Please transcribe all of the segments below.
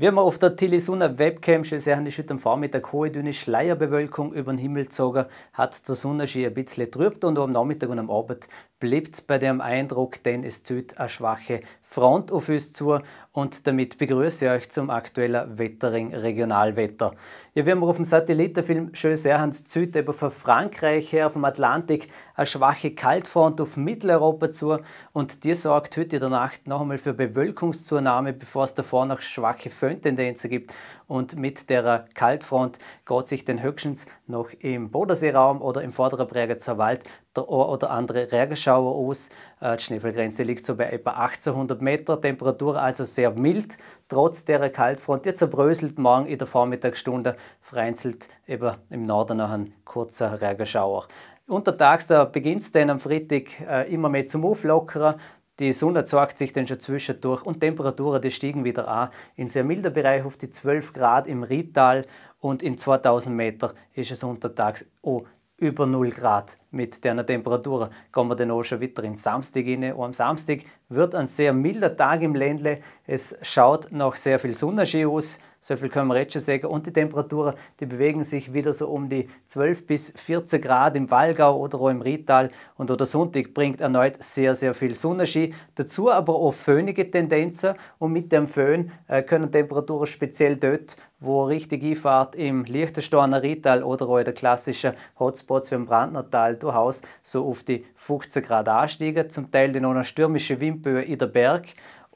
Wir haben auf der Tillisuna Webcam schon sehr heute am Vormittag hohe dünne Schleierbewölkung über den Himmel gezogen, hat der Sonnenschein ein bisschen trübt und am Nachmittag und am Abend bleibt bei dem Eindruck, denn es zählt eine schwache Front auf uns zu und damit begrüße ich euch zum aktuellen Wettering Regionalwetter. Ja, wir haben auf dem Satellitenfilm schön sehr Hans Süd eben von Frankreich her, auf dem Atlantik, eine schwache Kaltfront auf Mitteleuropa zu und die sorgt heute in der Nacht noch einmal für Bewölkungszunahme, bevor es davor noch schwache Föhntendenzen gibt und mit der Kaltfront geht sich dann höchstens noch im Bodenseeraum oder im vorderen Bregenzer Wald der ein oder andere Ärger Breitenschauer aus. Äh, die Schneefallgrenze liegt so bei etwa 1800 Meter, Temperatur also sehr mild, trotz der Kaltfront. Jetzt zerbröselt morgen in der Vormittagsstunde vereinzelt eben im Norden noch ein kurzer Regenschauer. Untertags beginnt es dann am Freitag äh, immer mehr zum Auflockern. Die Sonne zeigt sich dann schon zwischendurch und Temperaturen, die steigen wieder an. In sehr milder Bereich auf die 12 Grad im Riedtal und in 2000 Meter ist es untertags auch über 0 Grad. Mit der Temperatur kommen wir dann auch schon wieder in Samstag rein. Und am Samstag wird ein sehr milder Tag im Ländle. Es schaut noch sehr viel Sonnenschein aus so viel können wir jetzt schon sagen. Und die Temperaturen, die bewegen sich wieder so um die 12 bis 14 Grad im Wallgau oder auch im Rietal. Und der Sonntag bringt erneut sehr, sehr viel Sonnenschein. Dazu aber auch föhnige Tendenzen. Und mit dem Föhn äh, können Temperaturen speziell dort, wo richtig Einfahrt im Liechtensteiner Rietal oder auch in den klassischen Hotspots wie im Brandnertal durchaus so auf die 15 Grad ansteigen. Zum Teil dann auch noch stürmische Windböe in der Berg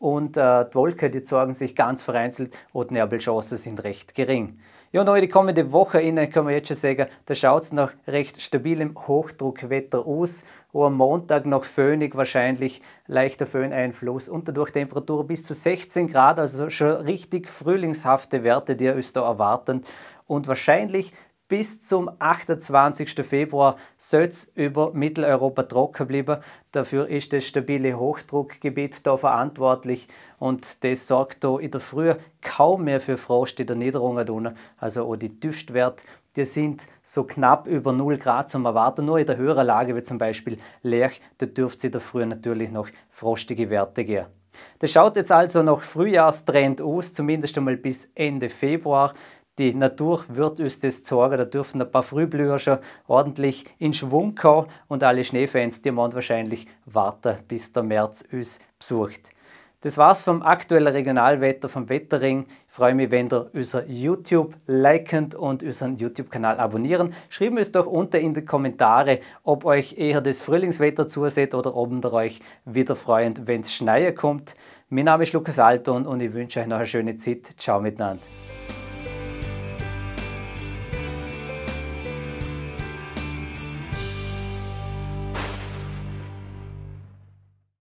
und äh, die Wolke, die zeigen sich ganz vereinzelt und die Nebelchancen sind recht gering. Ja, und über die kommende Woche innen können wir jetzt schon sagen, da schaut es nach recht stabilem Hochdruckwetter aus. Und am Montag noch föhnig wahrscheinlich, leichter Föhneinfluss und dadurch Temperatur bis zu 16 Grad, also schon richtig frühlingshafte Werte, die uns da erwarten. Und wahrscheinlich bis zum 28. Februar soll es über Mitteleuropa trocken bleiben. Dafür ist das stabile Hochdruckgebiet da verantwortlich und das sorgt da in der Früh kaum mehr für Frost in der Niederung. Also auch die Tiefstwerte, die sind so knapp über 0 Grad zum Erwarten. Nur in der höheren Lage, wie zum Beispiel Lerch, da dürfte es in der Früh natürlich noch frostige Werte geben. Das schaut jetzt also noch Frühjahrstrend aus, zumindest einmal bis Ende Februar die Natur wird uns das zeigen. Da dürfen ein paar Frühblüher schon ordentlich in Schwung kommen und alle Schneefans, die man wahrscheinlich warten, bis der März uns besucht. Das war's vom aktuellen Regionalwetter vom Wettering. Ich freue mich, wenn ihr unser YouTube liken und unseren YouTube-Kanal abonnieren. Schreiben es doch unter in die Kommentare, ob euch eher das Frühlingswetter zuseht oder ob ihr euch wieder freut, wenn es Schneie kommt. Mein Name ist Lukas Alton und ich wünsche euch noch eine schöne Zeit. Ciao miteinander.